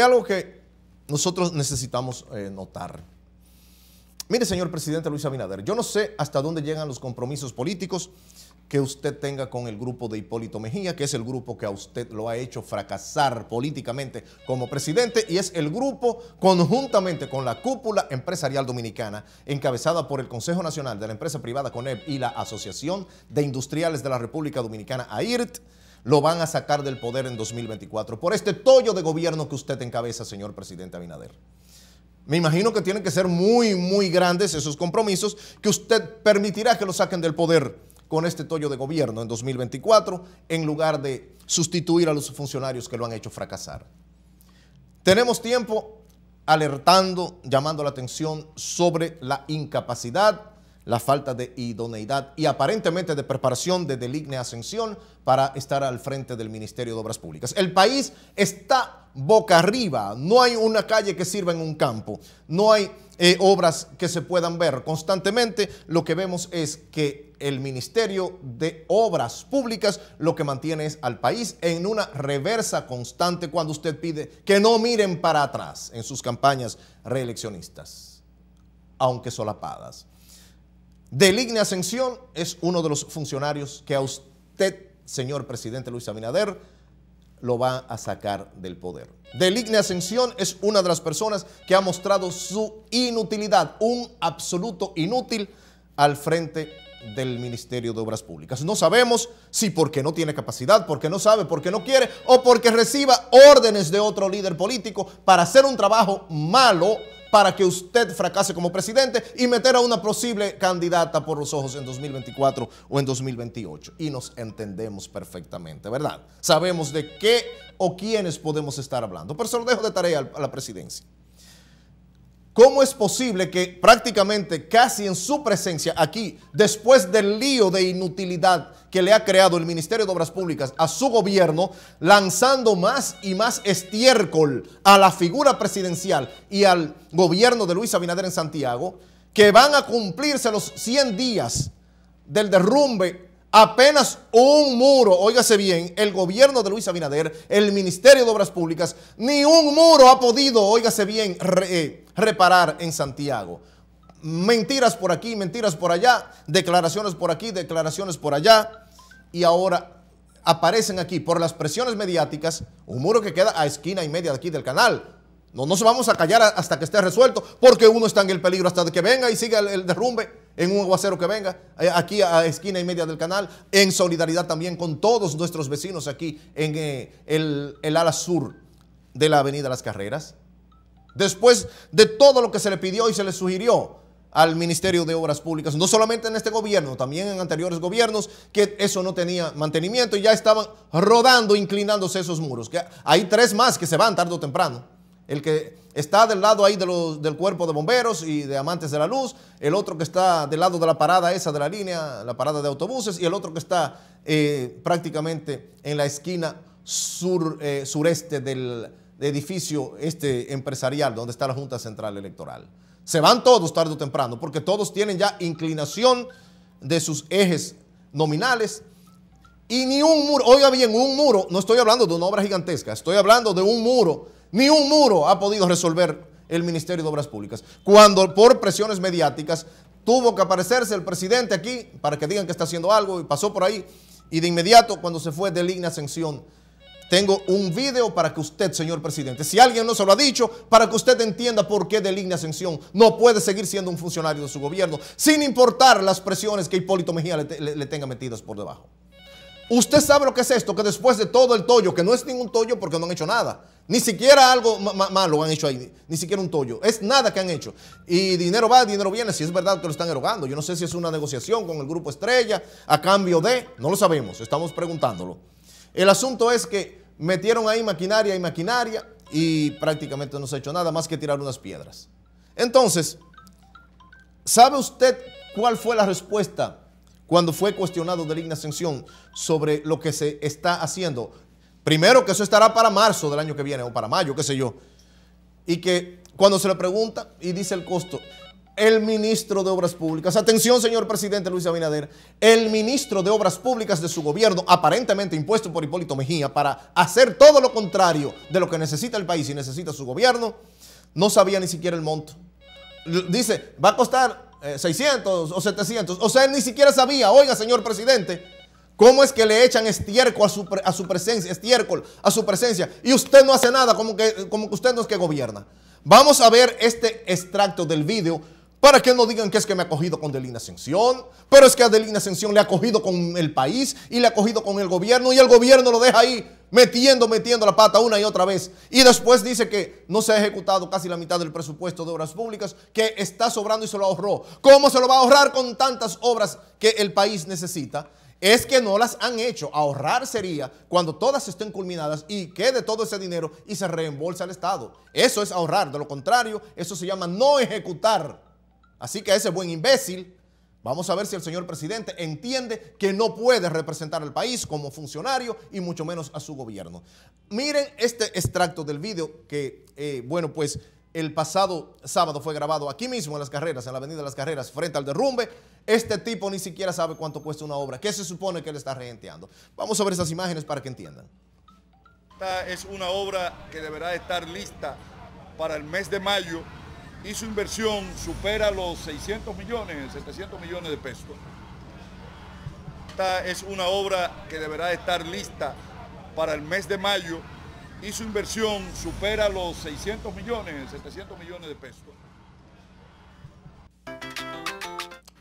Hay algo que nosotros necesitamos eh, notar. Mire, señor presidente Luis Abinader, yo no sé hasta dónde llegan los compromisos políticos que usted tenga con el grupo de Hipólito Mejía, que es el grupo que a usted lo ha hecho fracasar políticamente como presidente y es el grupo conjuntamente con la cúpula empresarial dominicana encabezada por el Consejo Nacional de la Empresa Privada CONEP y la Asociación de Industriales de la República Dominicana AIRT lo van a sacar del poder en 2024 por este tollo de gobierno que usted encabeza, señor presidente Abinader. Me imagino que tienen que ser muy, muy grandes esos compromisos que usted permitirá que lo saquen del poder con este tollo de gobierno en 2024 en lugar de sustituir a los funcionarios que lo han hecho fracasar. Tenemos tiempo alertando, llamando la atención sobre la incapacidad la falta de idoneidad y aparentemente de preparación de deligne ascensión para estar al frente del Ministerio de Obras Públicas. El país está boca arriba, no hay una calle que sirva en un campo, no hay eh, obras que se puedan ver. Constantemente lo que vemos es que el Ministerio de Obras Públicas lo que mantiene es al país en una reversa constante cuando usted pide que no miren para atrás en sus campañas reeleccionistas, aunque solapadas. Deligne Ascensión es uno de los funcionarios que a usted, señor presidente Luis Abinader, lo va a sacar del poder. Deligne Ascensión es una de las personas que ha mostrado su inutilidad, un absoluto inútil al frente del Ministerio de Obras Públicas. No sabemos si porque no tiene capacidad, porque no sabe, porque no quiere o porque reciba órdenes de otro líder político para hacer un trabajo malo para que usted fracase como presidente y meter a una posible candidata por los ojos en 2024 o en 2028. Y nos entendemos perfectamente, ¿verdad? Sabemos de qué o quiénes podemos estar hablando. Pero se lo dejo de tarea a la presidencia. ¿Cómo es posible que prácticamente casi en su presencia aquí, después del lío de inutilidad que le ha creado el Ministerio de Obras Públicas a su gobierno, lanzando más y más estiércol a la figura presidencial y al gobierno de Luis Abinader en Santiago, que van a cumplirse los 100 días del derrumbe apenas un muro, óigase bien, el gobierno de Luis Abinader, el Ministerio de Obras Públicas, ni un muro ha podido, óigase bien, eh, reparar en Santiago. Mentiras por aquí, mentiras por allá, declaraciones por aquí, declaraciones por allá, y ahora aparecen aquí por las presiones mediáticas un muro que queda a esquina y media de aquí del canal, no nos vamos a callar hasta que esté resuelto, porque uno está en el peligro hasta que venga y siga el, derrumbe en un aguacero que venga, eh, aquí a esquina y media del canal, en solidaridad también con todos nuestros vecinos aquí en eh, el, el ala sur de la avenida Las Carreras. Después de todo lo que se le pidió y se le sugirió, al Ministerio de Obras Públicas, no solamente en este gobierno, también en anteriores gobiernos, que eso no tenía mantenimiento y ya estaban rodando, inclinándose esos muros. Que hay tres más que se van tarde o temprano. El que está del lado ahí del cuerpo de bomberos y de amantes de la luz, el otro que está del lado de la parada esa de la línea, la parada de autobuses, y el otro que está eh, prácticamente en la esquina eh, sureste del edificio este empresarial donde está la Junta Central Electoral. Se van todos tarde o temprano, porque todos tienen ya inclinación de sus ejes nominales y ni un muro, oiga bien, un muro, no estoy hablando de una obra gigantesca, estoy hablando de un muro, ni un muro ha podido resolver el Ministerio de Obras Públicas. Cuando por presiones mediáticas tuvo que aparecerse el presidente aquí para que digan que está haciendo algo y pasó por ahí. Y de inmediato cuando se fue de Ligna Ascensión, tengo un video para que usted, señor presidente, si alguien no se lo ha dicho, para que usted entienda por qué Deligna Ascensión no puede seguir siendo un funcionario de su gobierno, sin importar las presiones que Hipólito Mejía le tenga metidas por debajo. Usted sabe lo que es esto, que después de todo el tollo, que no es ningún tollo porque no han hecho nada, ni siquiera algo malo han hecho ahí, ni siquiera un tollo, es nada que han hecho. Y dinero va, dinero viene, si es verdad que lo están erogando. Yo no sé si es una negociación con el grupo Estrella a cambio de, no lo sabemos, estamos preguntándolo. El asunto es que metieron ahí maquinaria y maquinaria y prácticamente no se ha hecho nada más que tirar unas piedras. Entonces, ¿sabe usted cuál fue la respuesta? cuando fue cuestionado de la sobre lo que se está haciendo. Primero que eso estará para marzo del año que viene o para mayo, qué sé yo. Y que cuando se le pregunta y dice el costo, el ministro de Obras Públicas, atención señor presidente Luis Abinader, el ministro de Obras Públicas de su gobierno, aparentemente impuesto por Hipólito Mejía para hacer todo lo contrario de lo que necesita el país y necesita su gobierno, no sabía ni siquiera el monto. Dice, va a costar 600 eh, o 700. O sea, ni siquiera sabía, oiga, señor presidente, ¿Cómo es que le echan estiércol a su, a su, presencia, estiércol a su presencia? Y usted no hace nada, como que, como que usted no es que gobierna. Vamos a ver este extracto del video para que no digan que es que me ha cogido con Delina Ascensión, pero es que a Delina Ascensión le ha cogido con el país y le ha cogido con el gobierno y el gobierno lo deja ahí metiendo, metiendo la pata una y otra vez. Y después dice que no se ha ejecutado casi la mitad del presupuesto de obras públicas, que está sobrando y se lo ahorró. ¿Cómo se lo va a ahorrar con tantas obras que el país necesita? Es que no las han hecho. Ahorrar sería cuando todas estén culminadas y quede todo ese dinero y se reembolsa al Estado. Eso es ahorrar. De lo contrario, eso se llama no ejecutar. Así que ese buen imbécil Vamos a ver si el señor presidente entiende que no puede representar al país como funcionario y mucho menos a su gobierno. Miren este extracto del video que, eh, bueno, pues el pasado sábado fue grabado aquí mismo en las carreras, en la avenida de las carreras, frente al derrumbe. Este tipo ni siquiera sabe cuánto cuesta una obra. ¿Qué se supone que él está regenteando? Vamos a ver esas imágenes para que entiendan. Esta es una obra que deberá estar lista para el mes de mayo y su inversión supera los 600 millones, 700 millones de pesos. Esta es una obra que deberá estar lista para el mes de mayo y su inversión supera los 600 millones, 700 millones de pesos.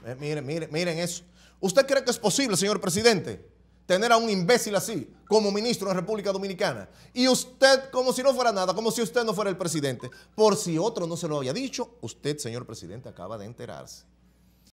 Eh, miren, miren, miren eso. ¿Usted cree que es posible, señor presidente? tener a un imbécil así como ministro en República Dominicana. Y usted como si no fuera nada, como si usted no fuera el presidente. Por si otro no se lo había dicho, usted, señor presidente, acaba de enterarse.